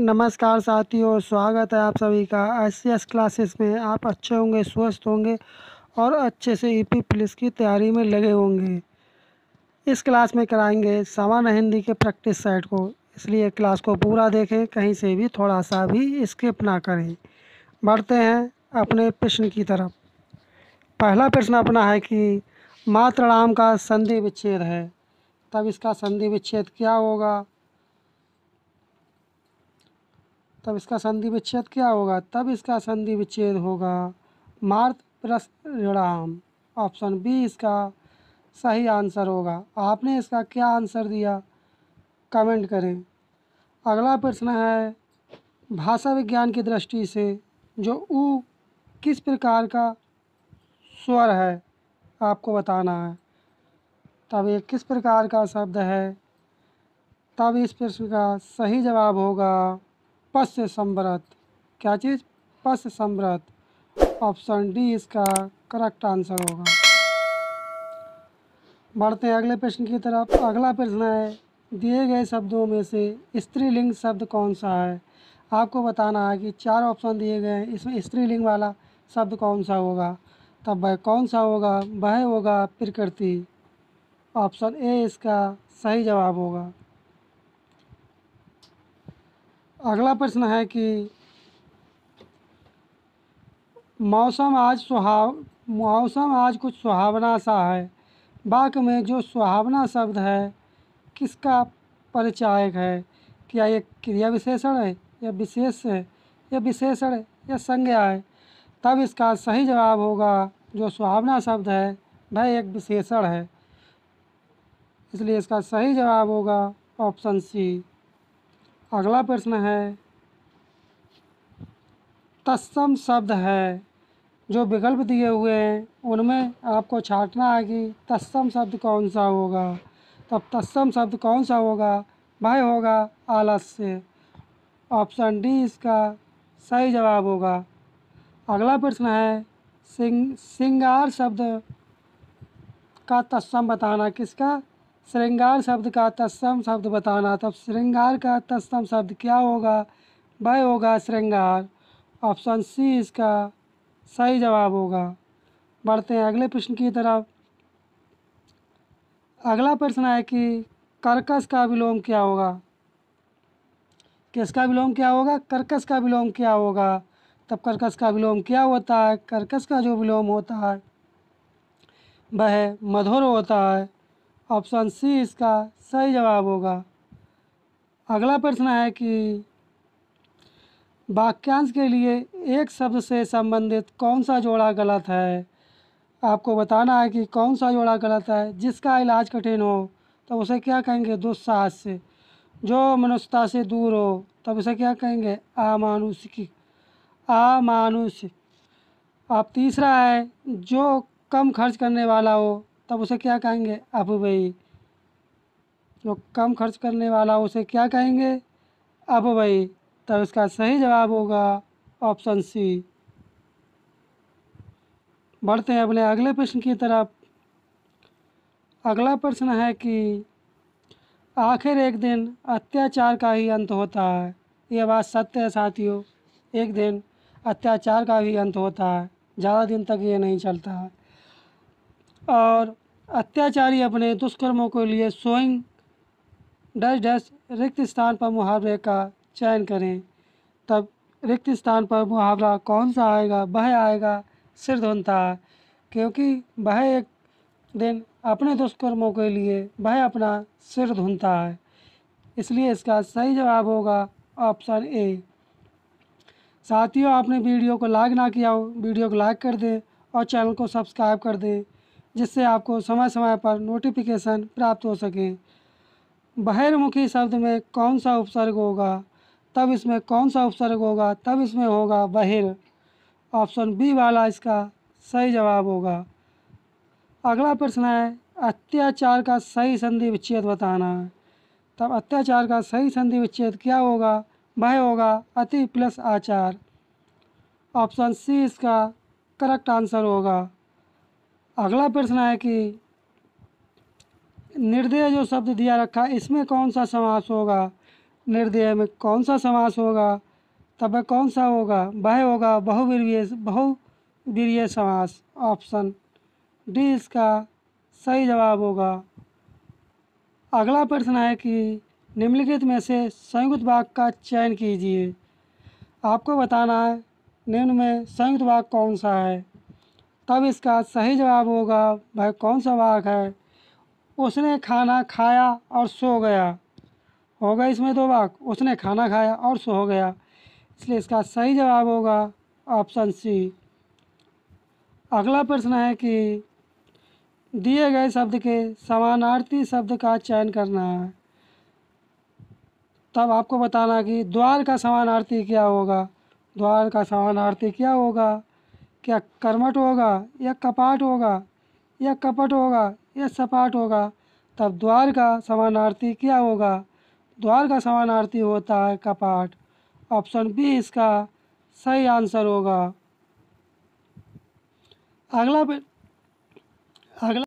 नमस्कार साथियों स्वागत है आप सभी का एस एस क्लासेस में आप अच्छे होंगे स्वस्थ होंगे और अच्छे से ई पी पुलिस की तैयारी में लगे होंगे इस क्लास में कराएंगे सामान्य हिंदी के प्रैक्टिस सेट को इसलिए क्लास को पूरा देखें कहीं से भी थोड़ा सा भी स्किप ना करें बढ़ते हैं अपने प्रश्न की तरफ पहला प्रश्न अपना है कि राम का संधि विच्छेद है तब इसका संधि विच्छेद क्या होगा तब इसका संधि विच्छेद क्या होगा तब इसका संधि विच्छेद होगा मार्त प्लस ऋणाम ऑप्शन बी इसका सही आंसर होगा आपने इसका क्या आंसर दिया कमेंट करें अगला प्रश्न है भाषा विज्ञान की दृष्टि से जो ऊ किस प्रकार का स्वर है आपको बताना है तब ये किस प्रकार का शब्द है तब इस प्रश्न का सही जवाब होगा पश्य संव्रत क्या चीज़ पश्य संव्रत ऑप्शन डी इसका करेक्ट आंसर होगा बढ़ते हैं अगले प्रश्न की तरफ अगला प्रश्न है दिए गए शब्दों में से स्त्रीलिंग शब्द कौन सा है आपको बताना है कि चार ऑप्शन दिए गए हैं इसमें स्त्रीलिंग वाला शब्द कौन सा होगा तब वह कौन सा होगा वह होगा प्रकृति ऑप्शन ए इसका सही जवाब होगा अगला प्रश्न है कि मौसम आज सुहाव मौसम आज कुछ सुहावना सा है वाक में जो सुहावना शब्द है किसका परिचायक है क्या ये क्रिया विशेषण है या विशेष है या विशेषण है या संज्ञा है तब इसका सही जवाब होगा जो सुहावना शब्द है वह एक विशेषण है इसलिए इसका सही जवाब होगा ऑप्शन सी अगला प्रश्न है तत्सम शब्द है जो विकल्प दिए हुए हैं उनमें आपको छाटना है कि तत्सम शब्द कौन सा होगा तब तत्सम शब्द कौन सा होगा भाई होगा आलस्य ऑप्शन डी इसका सही जवाब होगा अगला प्रश्न है सिंग सिंगार शब्द का तत्सम बताना किसका श्रृंगार शब्द का तत्सम शब्द बताना तब श्रृंगार का तत्सम शब्द क्या होगा वह होगा श्रृंगार ऑप्शन सी इसका सही जवाब होगा बढ़ते हैं अगले प्रश्न की तरफ अगला प्रश्न है कि कर्कस का विलोम क्या होगा किसका विलोम क्या होगा कर्कस का विलोम क्या होगा तब कर्कस का विलोम क्या होता है कर्कस का जो विलोम होता है वह मधुर होता है ऑप्शन सी इसका सही जवाब होगा अगला प्रश्न है कि वाक्यांश के लिए एक शब्द से संबंधित कौन सा जोड़ा गलत है आपको बताना है कि कौन सा जोड़ा गलत है जिसका इलाज कठिन हो तो उसे क्या कहेंगे से जो मनुष्यता से दूर हो तब उसे क्या कहेंगे की अमानुष अब तीसरा है जो कम खर्च करने वाला हो तब उसे क्या कहेंगे अपव्ययी जो कम खर्च करने वाला उसे क्या कहेंगे अपव्ययी तब इसका सही जवाब होगा ऑप्शन सी बढ़ते हैं अपने अगले प्रश्न की तरफ अगला प्रश्न है कि आखिर एक दिन अत्याचार का ही अंत होता है यह बात सत्य है साथियों एक दिन अत्याचार का भी अंत होता है ज़्यादा दिन तक ये नहीं चलता है और अत्याचारी अपने दुष्कर्मों के लिए स्वयं डैश डैश रिक्त स्थान पर मुहावरे का चयन करें तब रिक्त स्थान पर मुहावरा कौन सा आएगा वह आएगा सिर धुनता क्योंकि वह एक दिन अपने दुष्कर्मों के लिए वह अपना सिर धुनता है इसलिए इसका सही जवाब होगा ऑप्शन ए साथियों आपने वीडियो को लाइक ना किया हो वीडियो को लाइक कर दें और चैनल को सब्सक्राइब कर दें जिससे आपको समय समय पर नोटिफिकेशन प्राप्त हो सके बहिर्मुखी शब्द में कौन सा उपसर्ग होगा तब इसमें कौन सा उपसर्ग होगा तब इसमें होगा बहिर ऑप्शन बी वाला इसका सही जवाब होगा अगला प्रश्न है अत्याचार का सही संधि विच्छेद बताना है तब अत्याचार का सही संधि विच्छेद क्या होगा वह होगा अति प्लस आचार ऑप्शन सी इसका करेक्ट आंसर होगा अगला प्रश्न है कि निर्देय जो शब्द दिया रखा है इसमें कौन सा समास होगा निर्देय में कौन सा समास होगा तब कौन सा होगा वह होगा बहुवीर्य बहुवीर्य समास ऑप्शन डी इसका सही जवाब होगा अगला प्रश्न है कि निम्नलिखित में से संयुक्त वाक्य का चयन कीजिए आपको बताना है निम्न में संयुक्त वाक्य कौन सा है तब इसका सही जवाब होगा भाई कौन सा वाक है उसने खाना खाया और सो गया होगा इसमें दो वाक उसने खाना खाया और सो गया इसलिए इसका सही जवाब होगा ऑप्शन सी अगला प्रश्न है कि दिए गए शब्द के समानार्थी शब्द का चयन करना है तब आपको बताना कि द्वार का समानार्थी क्या होगा द्वार का समानार्थी क्या होगा क्या कर्मठ होगा या कपाट होगा या कपट होगा या सपाट होगा तब द्वार का समानार्थी क्या होगा द्वार का समानार्थी होता है कपाट ऑप्शन बी इसका सही आंसर होगा अगला अगला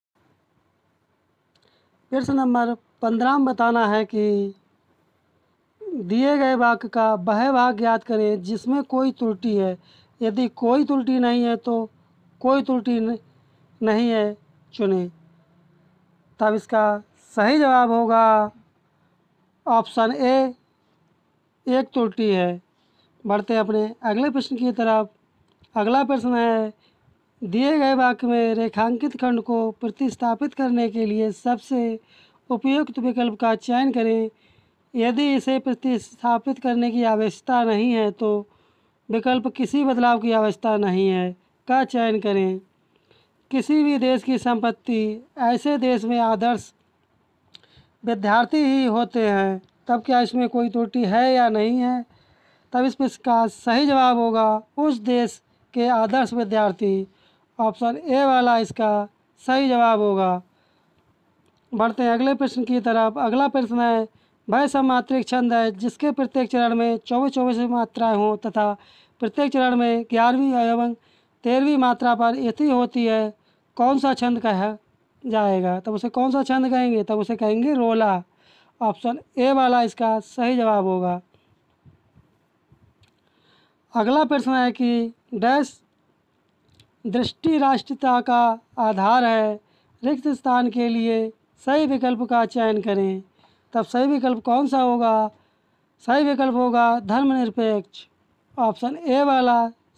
प्रश्न नंबर पंद्रह में बताना है कि दिए गए वाक्य का वह भाग याद करें जिसमें कोई त्रुटि है यदि कोई त्रुटि नहीं है तो कोई त्रुटि नहीं है चुने तब इसका सही जवाब होगा ऑप्शन ए एक त्रुटि है बढ़ते अपने अगले प्रश्न की तरफ अगला प्रश्न है दिए गए वाक्य में रेखांकित खंड को प्रतिस्थापित करने के लिए सबसे उपयुक्त विकल्प का चयन करें यदि इसे प्रतिस्थापित करने की आवश्यकता नहीं है तो विकल्प किसी बदलाव की आवश्यकता नहीं है का चयन करें किसी भी देश की संपत्ति ऐसे देश में आदर्श विद्यार्थी ही होते हैं तब क्या इसमें कोई त्रुटि है या नहीं है तब इसमें इसका सही जवाब होगा उस देश के आदर्श विद्यार्थी ऑप्शन ए वाला इसका सही जवाब होगा बढ़ते हैं अगले प्रश्न की तरफ अगला प्रश्न है भय समात्रिक छंद है जिसके प्रत्येक चरण में चौबीस चौबीस मात्राएं हों तथा प्रत्येक चरण में ग्यारहवीं एवं तेरहवीं मात्रा पर यति होती है कौन सा छंद कहा जाएगा तब उसे कौन सा छंद कहेंगे तब उसे कहेंगे रोला ऑप्शन ए वाला इसका सही जवाब होगा अगला प्रश्न है कि डैश दृष्टि राष्ट्रता का आधार है रिक्त स्थान के लिए सही विकल्प का चयन करें तब सही विकल्प कौन सा होगा सही विकल्प होगा धर्मनिरपेक्ष ऑप्शन ए वाला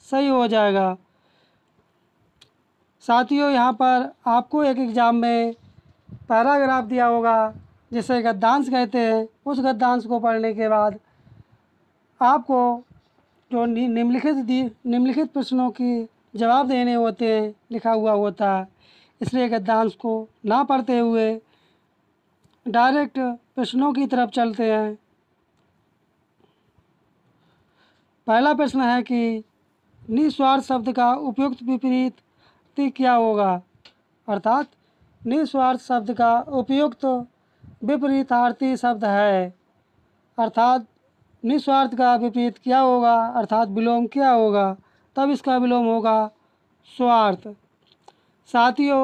सही हो जाएगा साथियों यहाँ पर आपको एक एग्ज़ाम में पैराग्राफ दिया होगा जिसे गद्दांश कहते हैं उस गद्दांश को पढ़ने के बाद आपको जो निम्नलिखित दी निम्नलिखित प्रश्नों की जवाब देने होते हैं लिखा हुआ होता है इसलिए गद्दांश को ना पढ़ते हुए डायरेक्ट प्रश्नों की तरफ चलते हैं पहला प्रश्न है कि निस्वार्थ शब्द का उपयुक्त विपरीत क्या होगा अर्थात निस्वार्थ शब्द का उपयुक्त विपरीतार्थी शब्द है अर्थात निस्वार्थ का विपरीत क्या होगा अर्थात विलोम क्या होगा तब इसका विलोम होगा स्वार्थ साथियों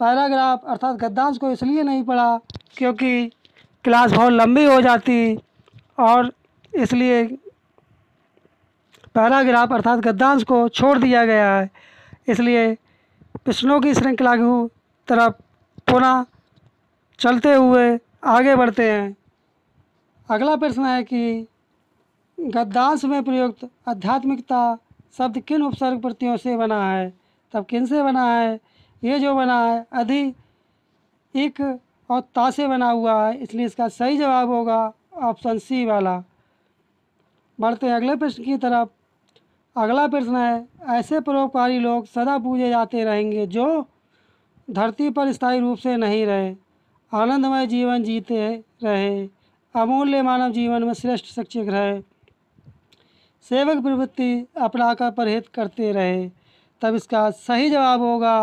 पैराग्राफ अर्थात गद्दांश को इसलिए नहीं पढ़ा क्योंकि क्लास बहुत लंबी हो जाती और इसलिए पैराग्राफ अर्थात गद्दांश को छोड़ दिया गया है इसलिए प्रश्नों की श्रृंखला की तरफ पुनः चलते हुए आगे बढ़ते हैं अगला प्रश्न है कि गद्दांश में प्रयुक्त आध्यात्मिकता शब्द किन उपसर्ग प्रतियों से बना है तब किन से बना है ये जो बना है अधि एक और ता से बना हुआ है इसलिए इसका सही जवाब होगा ऑप्शन सी वाला बढ़ते हैं अगले प्रश्न की तरफ अगला प्रश्न है ऐसे परोपकारी लोग सदा पूजे जाते रहेंगे जो धरती पर स्थायी रूप से नहीं रहे आनंदमय जीवन जीते रहे अमूल्य मानव जीवन में श्रेष्ठ शिक्षक रहे सेवक प्रवृत्ति अपना का परहित करते रहे तब इसका सही जवाब होगा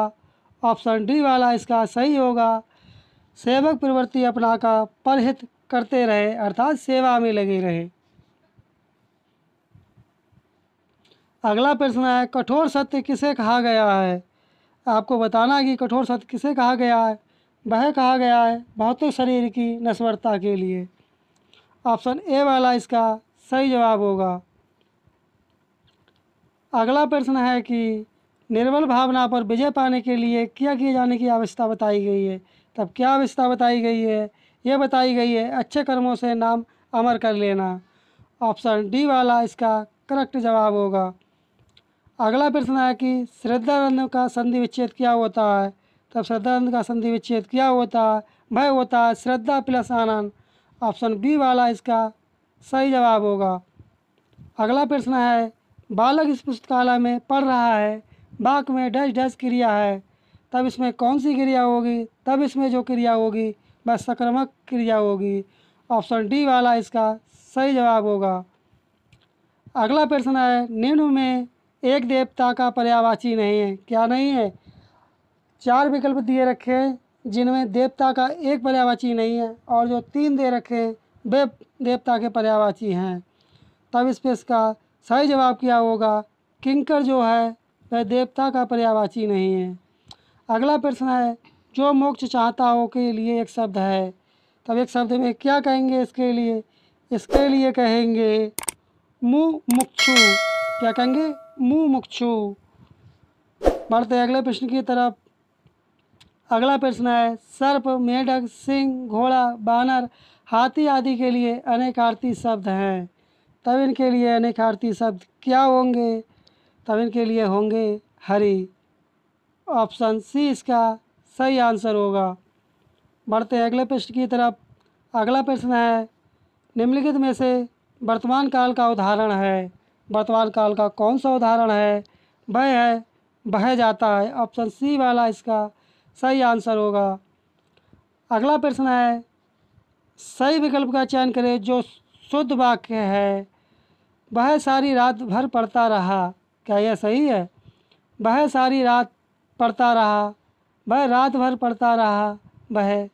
ऑप्शन डी वाला इसका सही होगा सेवक प्रवृत्ति अपना का परहित करते रहे अर्थात सेवा में लगे रहे अगला प्रश्न है कठोर सत्य किसे कहा गया है आपको बताना कि कठोर सत्य किसे कहा गया है वह कहा गया है भौतिक शरीर की नस्वरता के लिए ऑप्शन ए वाला इसका सही जवाब होगा अगला प्रश्न है कि निर्बल भावना पर विजय पाने के लिए क्या किए जाने की आवश्यकता बताई गई है तब क्या आवश्यकता बताई गई है ये बताई गई है अच्छे कर्मों से नाम अमर कर लेना ऑप्शन डी वाला इसका करेक्ट जवाब होगा अगला प्रश्न है कि श्रद्धानंद का संधि विच्छेद क्या होता है तब श्रद्धानंद का संधि विच्छेद क्या होता है भय होता है श्रद्धा प्लस आनंद ऑप्शन बी वाला इसका सही जवाब होगा अगला प्रश्न है बालक इस पुस्तकालय में पढ़ रहा है बाक में डैश डैश क्रिया है तब इसमें कौन सी क्रिया होगी तब इसमें जो क्रिया होगी वह सक्रमक क्रिया होगी ऑप्शन डी वाला इसका सही जवाब होगा अगला प्रश्न है निम्न में एक देवता का पर्यावाची नहीं है क्या नहीं है चार विकल्प दिए रखे हैं जिनमें देवता का एक पर्यावाची नहीं है और जो तीन दे रखे हैं वे देवता के पर्यावाची हैं तब इस पर इसका सही जवाब क्या होगा किंकर जो है वह देवता का पर्यावाची नहीं है अगला प्रश्न है जो मोक्ष चाहता हो के लिए एक शब्द है तब एक शब्द में क्या कहेंगे इसके लिए इसके लिए कहेंगे मुँह मुक्षु क्या कहेंगे मुँह मुक्षु बढ़ते अगले प्रश्न की तरफ अगला प्रश्न है सर्प मेढक सिंह घोड़ा बानर हाथी आदि के लिए अनेकार्थी शब्द हैं तब इनके लिए अनेकार्थी शब्द क्या होंगे तब इनके लिए होंगे हरि ऑप्शन सी इसका सही आंसर होगा बढ़ते अगले प्रश्न की तरफ अगला प्रश्न है निम्नलिखित में से वर्तमान काल का उदाहरण है वर्तमान काल का कौन सा उदाहरण है वह है बह जाता है ऑप्शन सी वाला इसका सही आंसर होगा अगला प्रश्न है सही विकल्प का चयन करें जो शुद्ध वाक्य है वह सारी रात भर पढ़ता रहा क्या यह सही है वह सारी रात पढ़ता रहा वह रात भर पढ़ता रहा वह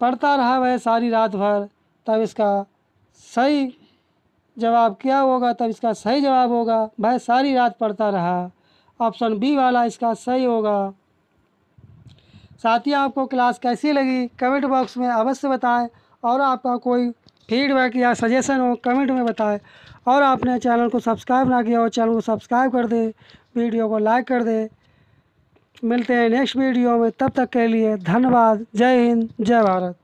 पढ़ता रहा वह सारी रात भर तब इसका सही जवाब क्या होगा तब इसका सही जवाब होगा वह सारी रात पढ़ता रहा ऑप्शन बी वाला इसका सही होगा साथ ही आपको क्लास कैसी लगी कमेंट बॉक्स में अवश्य बताएं और आपका कोई फीडबैक या सजेशन हो कमेंट में बताएं और आपने चैनल को सब्सक्राइब ना किया हो चैनल को सब्सक्राइब कर दें वीडियो को लाइक कर दे मिलते हैं नेक्स्ट वीडियो में तब तक के लिए धन्यवाद जय हिंद जय भारत